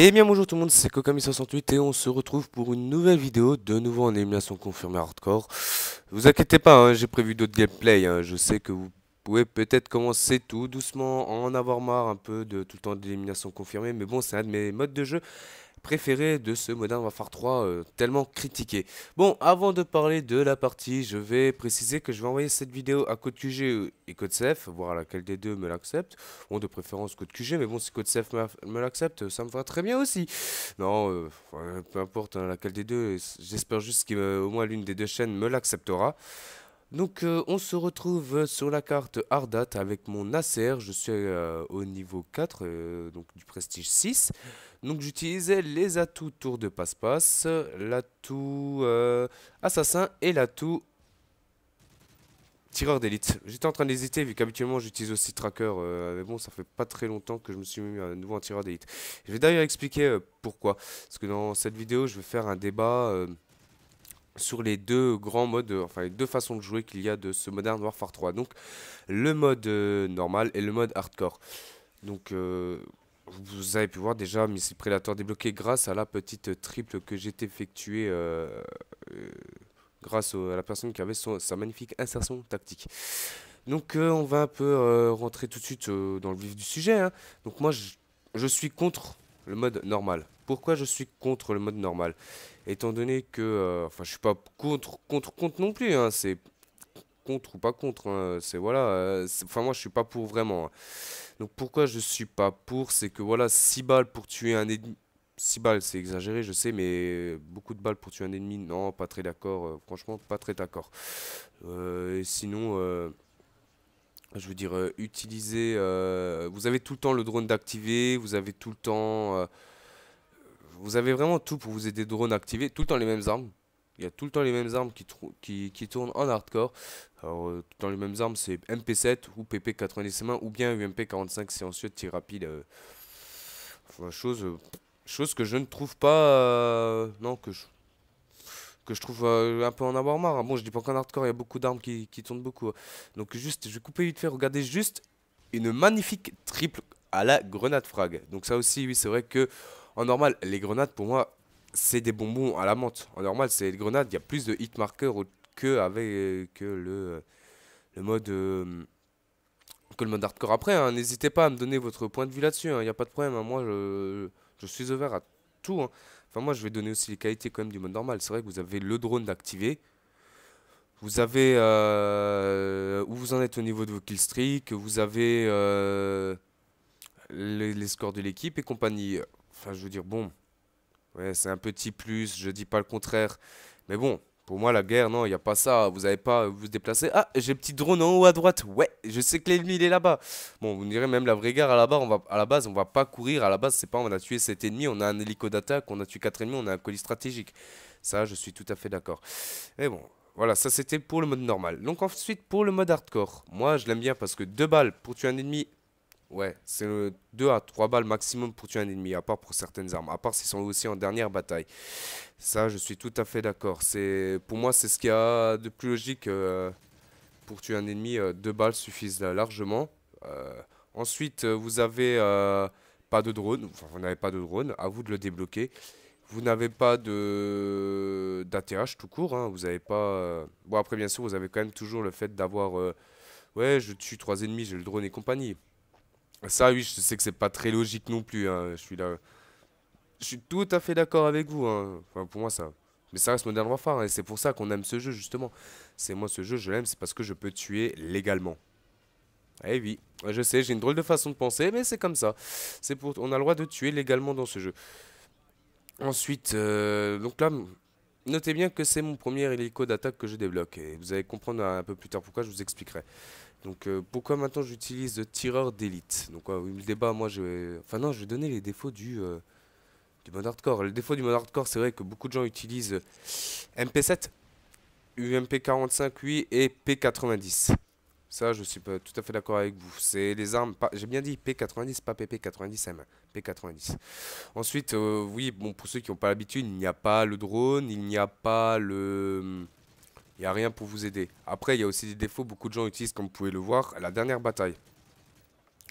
Et bien bonjour tout le monde, c'est Kokami68 et on se retrouve pour une nouvelle vidéo, de nouveau en élimination confirmée hardcore. Vous inquiétez pas, hein, j'ai prévu d'autres gameplays, hein. je sais que vous pouvez peut-être commencer tout doucement, en avoir marre un peu de tout le temps d'élimination confirmée, mais bon c'est un de mes modes de jeu préféré de ce Modern Warfare 3 euh, tellement critiqué. Bon, avant de parler de la partie, je vais préciser que je vais envoyer cette vidéo à code QG et code CF, voir laquelle des deux me l'accepte. Bon, de préférence code QG, mais bon, si code CF me l'accepte, ça me va très bien aussi. Non, euh, peu importe hein, laquelle des deux, j'espère juste qu'au moins l'une des deux chaînes me l'acceptera. Donc euh, on se retrouve sur la carte Ardat avec mon Acer, je suis euh, au niveau 4, euh, donc du prestige 6. Donc j'utilisais les atouts tour de passe-passe, l'atout assassin et l'atout tireur d'élite. J'étais en train d'hésiter vu qu'habituellement j'utilise aussi tracker, mais bon ça fait pas très longtemps que je me suis mis à nouveau en tireur d'élite. Je vais d'ailleurs expliquer pourquoi, parce que dans cette vidéo je vais faire un débat sur les deux grands modes, euh, enfin les deux façons de jouer qu'il y a de ce Modern Warfare 3. Donc le mode euh, normal et le mode hardcore. Donc euh, vous avez pu voir déjà Missile Predator débloqué grâce à la petite triple que j'ai effectuée grâce à la personne qui avait sa magnifique insertion tactique. Donc on va un peu rentrer tout de suite dans le vif du sujet. Hein. Donc moi je suis contre le mode normal pourquoi je suis contre le mode normal. Étant donné que, euh, enfin, je suis pas contre, contre, contre non plus, hein, c'est contre ou pas contre, hein, c'est voilà, euh, enfin, moi je suis pas pour vraiment. Hein. Donc pourquoi je suis pas pour, c'est que voilà, 6 balles pour tuer un ennemi. 6 balles, c'est exagéré, je sais, mais beaucoup de balles pour tuer un ennemi, non, pas très d'accord, euh, franchement, pas très d'accord. et sinon je veux dire, utilisez... utiliser... vous avez tout le temps le drone d'activer, vous avez tout le temps vous avez vraiment tout pour vous aider drone activé tout le temps les mêmes armes. Il y a tout le temps les mêmes armes qui, qui, qui tournent en hardcore. Alors, euh, tout le temps les mêmes armes, c'est MP7 ou PP90 ou bien UMP45 silencieux tir rapide. Euh. chose, euh, chose que je ne trouve pas. non, que je, que je trouve un peu en avoir marre. Ah bon, je dis pas qu'en hardcore, il y a beaucoup d'armes qui, qui, tournent beaucoup. Hein. Donc, juste, je vais couper vite fait. Regardez juste une magnifique triple à la grenade frag. Donc, ça aussi, oui, c'est vrai que en normal, les grenades, pour moi, c'est des bonbons à la menthe. En normal, c'est les grenades, il y a plus de hit marker que avec euh, que le, euh, le mode euh, que le mode hardcore. Après, hein, n'hésitez pas à me donner votre point de vue là-dessus. Il hein, n'y a pas de problème. Hein. moi, je, suis ouvert à tout. Enfin, moi, je vais donner aussi les qualités quand même du mode normal. C'est vrai que vous avez le drone d'activer. Vous avez où vous en êtes au niveau de vos killstreaks. Vous avez les, scores de l'équipe et compagnie. Enfin, je veux dire, bon, ouais, c'est un petit plus, je dis pas le contraire. Mais bon, pour moi, la guerre, non, il n'y a pas ça. Vous n'avez pas vous déplacez. Ah, j'ai le petit drone en haut à droite. Ouais, je sais que l'ennemi, il est là-bas. Bon, vous me direz, même la vraie guerre, à la, base, on va, à la base, on va pas courir. À la base, c'est pas on a tué cet ennemi, on a un hélico d'attaque, on a tué quatre ennemis, on a un colis stratégique. Ça, je suis tout à fait d'accord. Mais bon, voilà, ça c'était pour le mode normal. Donc ensuite, pour le mode hardcore. Moi, je l'aime bien parce que deux balles pour tuer un ennemi, Ouais, c'est 2 à 3 balles maximum pour tuer un ennemi, à part pour certaines armes, à part s'ils sont aussi en dernière bataille. Ça, je suis tout à fait d'accord. Pour moi, c'est ce qu'il y a de plus logique. Euh, pour tuer un ennemi, 2 euh, balles suffisent largement. Euh, ensuite, vous avez pas de drone, enfin, vous n'avez pas de drone, à vous de le débloquer. Vous n'avez pas de d'ATH tout court, hein. vous n'avez pas... Bon, après, bien sûr, vous avez quand même toujours le fait d'avoir... Ouais, je tue 3 ennemis, j'ai le drone et compagnie. Ça, oui, je sais que c'est pas très logique non plus. Hein. Je suis là. Je suis tout à fait d'accord avec vous. Hein. pour moi, ça. Mais ça reste Modern Warfare. Hein, et c'est pour ça qu'on aime ce jeu, justement. C'est moi, ce jeu, je l'aime, c'est parce que je peux tuer légalement. Eh oui, je sais, j'ai une drôle de façon de penser, mais c'est comme ça. C'est pour, on a le droit de tuer légalement dans ce jeu. Ensuite, euh, donc là, notez bien que c'est mon premier hélico d'attaque que je débloque. Et vous allez comprendre un peu plus tard pourquoi, je vous expliquerai. Donc euh, pourquoi maintenant j'utilise tireur d'élite Donc oui le débat, moi je vais... Enfin non, je vais donner les défauts du, euh, du mode hardcore. Le défaut du mode hardcore, c'est vrai que beaucoup de gens utilisent MP7, UMP45, UI et P90. Ça, je suis pas tout à fait d'accord avec vous. C'est les armes, j'ai bien dit P90, pas PP90M, P90. Ensuite, euh, oui, bon, pour ceux qui n'ont pas l'habitude, il n'y a pas le drone, il n'y a pas le hum, il n'y a rien pour vous aider. Après, il y a aussi des défauts, beaucoup de gens utilisent, comme vous pouvez le voir, la dernière bataille.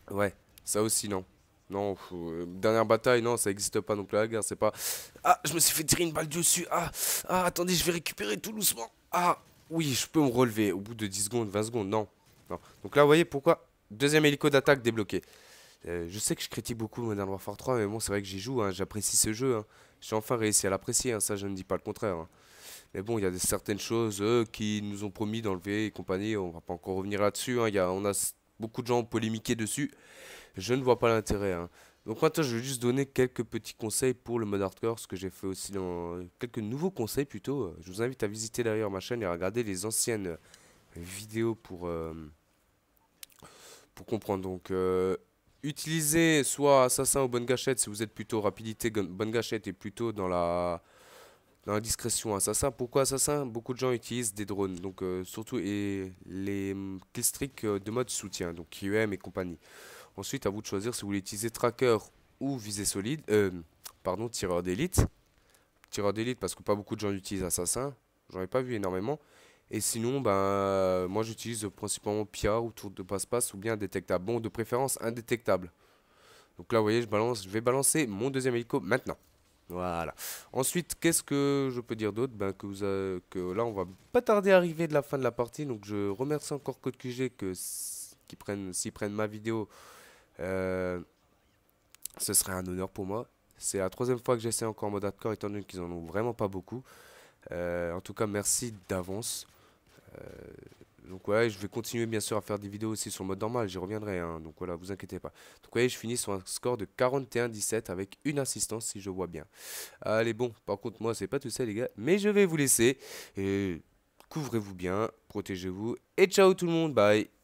Ouais, ça aussi, non. Non, euh, dernière bataille, non, ça n'existe pas Donc, plus la guerre, c'est pas... Ah, je me suis fait tirer une balle dessus, ah, ah attendez, je vais récupérer tout doucement. Ah, oui, je peux me relever au bout de 10 secondes, 20 secondes, non. non. Donc là, vous voyez pourquoi Deuxième hélico d'attaque débloqué. Euh, je sais que je critique beaucoup Modern Warfare 3, mais bon, c'est vrai que j'y joue, hein, j'apprécie ce jeu. Hein. J'ai enfin réussi à l'apprécier, hein, ça je ne dis pas le contraire. Mais bon, il y a des, certaines choses euh, qui nous ont promis d'enlever et compagnie. On va pas encore revenir là-dessus. Hein. on a beaucoup de gens polémiqués dessus. Je ne vois pas l'intérêt. Hein. Donc maintenant, je vais juste donner quelques petits conseils pour le mode hardcore, ce que j'ai fait aussi dans quelques nouveaux conseils plutôt. Euh, je vous invite à visiter derrière ma chaîne et à regarder les anciennes euh, vidéos pour pour comprendre. Donc utilisez soit assassin ou bonne gâchette si vous êtes plutôt rapidité bonne gâchette est plutôt dans la dans la discrétion assassin. Pourquoi assassin Beaucoup de gens utilisent des drones, donc euh, surtout et les mm, killstreaks euh, de mode soutien, donc QM et compagnie. Ensuite, à vous de choisir si vous voulez utiliser tracker ou visée solide, euh, pardon, tireur d'élite. Tireur d'élite parce que pas beaucoup de gens utilisent assassin, j'en ai pas vu énormément. Et sinon, ben, moi j'utilise principalement Pia ou tour de passe-passe ou bien détectable. Bon, de préférence indétectable. Donc là, vous voyez, je, balance, je vais balancer mon deuxième hélico maintenant. Voilà. Ensuite, qu'est-ce que je peux dire d'autre ben, que, vous que là, on va pas tarder à arriver de la fin de la partie. Donc, je remercie encore Code QG que prennent, s'ils prennent ma vidéo, euh, ce serait un honneur pour moi. C'est la troisième fois que j'essaie encore en mode accord étant donné qu'ils en ont vraiment pas beaucoup. Euh, en tout cas, merci d'avance. Euh, donc ouais, je vais continuer bien sûr à faire des vidéos aussi sur le mode normal, j'y reviendrai, hein. donc voilà, vous inquiétez pas. Donc voyez, je finis sur un score de 41-17 avec une assistance si je vois bien. Allez bon, par contre moi c'est pas tout ça les gars, mais je vais vous laisser, et couvrez-vous bien, protégez-vous, et ciao tout le monde, bye